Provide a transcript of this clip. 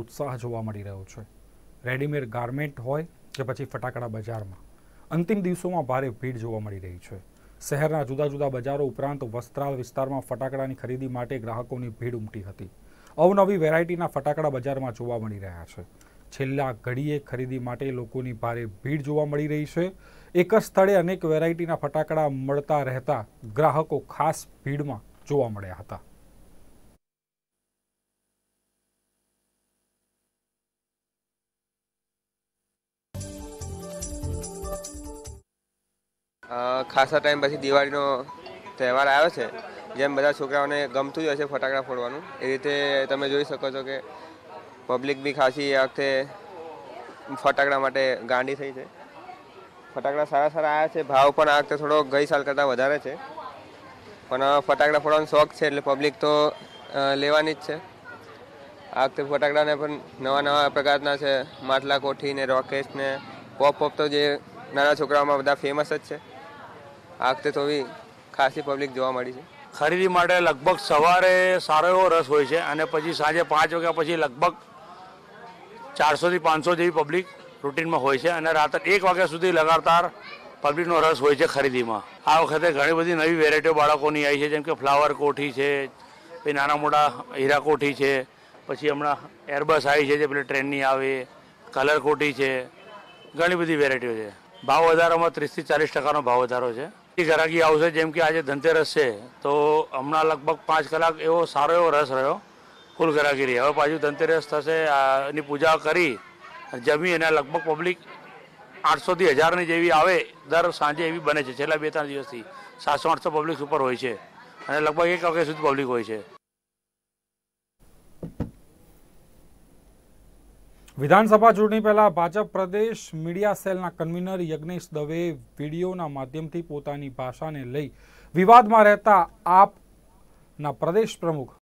ઉત્સાહ જોવા મળી રહ્યો છે રેડીમેડ ગાર્મેન્ટ હોય કે પછી ફટાકડા બજારમાં અંતિમ દિવસોમાં ભારે ભીડ જોવા મળી રહી છે શહેરના જુદા જુદા બજારો ઉપરાંત વસ્ત્રાલ વિસ્તારમાં ફટાકડાની ખરીદી માટે ગ્રાહકોની ભીડ ઉમટી હતી અવનવી વેરાયટીના ફટાકડા બજારમાં જોવા મળી રહ્યા છે છેલ્લા ઘડીએ ખરીદી માટે લોકોની ભારે ભીડ જોવા મળી રહી છે એક જ સ્થળે અનેક વેરાયટીના ફટાકડા મળતા રહેતા ગ્રાહકો ખાસ ભીડમાં જોવા મળ્યા હતા ખાસા ટાઈમ પછી દિવાળીનો તહેવાર આવ્યો છે જેમ બધા છોકરાઓને ગમતું જ હશે ફટાકડા ફોડવાનું એ રીતે તમે જોઈ શકો છો કે પબ્લિક બી ખાસી આ વખતે ફટાકડા માટે ગાંડી થઈ છે ફટાકડા સારા સારા આવ્યા છે ભાવ પણ આ વખતે થોડો ગઈ સાલ કરતાં વધારે છે પણ ફટાકડા ફોડવાનો શોખ છે એટલે પબ્લિક તો લેવાની જ છે આ વખતે ફટાકડાને પણ નવા નવા પ્રકારના છે માટલા કોઠી ને રોકેટ ને પોપ પોપ તો જે નાના છોકરાઓમાં બધા ફેમસ જ છે આ વખતે થોડી ખાસી પબ્લિક જોવા મળી છે ખરીદી માટે લગભગ સવારે સારો એવો રસ હોય છે અને પછી સાંજે પાંચ વાગ્યા પછી લગભગ ચારસોથી પાંચસો જેવી પબ્લિક રૂટીનમાં હોય છે અને રાત્રે એક વાગ્યા સુધી લગાતાર પબ્લિકનો રસ હોય છે ખરીદીમાં આ વખતે ઘણી બધી નવી વેરાયટીઓ બાળકોની આવી છે જેમ કે ફ્લાવર કોઠી છે પછી નાના મોટા હીરા કોઠી છે પછી હમણાં એરબસ આવી છે જે પેલી ટ્રેનની આવે કલર કોઠી છે ઘણી બધી વેરાયટીઓ છે ભાવ વધારામાં ત્રીસથી ચાલીસ ટકાનો ભાવ વધારો છે ગરાગી આવશે જેમ કે આજે ધનતેરસ છે તો હમણાં લગભગ પાંચ કલાક એવો સારો એવો રસ રહ્યો ફૂલ ગરાગી રહી હવે પાછું ધનતેરસ થશે એની પૂજા કરી જમી અને લગભગ પબ્લિક આઠસોથી હજારની જેવી આવે દર સાંજે એવી બને છે છેલ્લા બે ત્રણ દિવસથી સાતસો આઠસો પબ્લિક ઉપર હોય છે અને લગભગ એક વાગ્યા સુધી પબ્લિક હોય છે વિધાનસભા ચૂંટણી પહેલા ભાજપ પ્રદેશ મીડિયા સેલના કન્વીનર યજ્ઞેશ દવે વિડીયોના માધ્યમથી પોતાની ભાષાને લઈ વિવાદમાં રહેતા આપના પ્રદેશ પ્રમુખ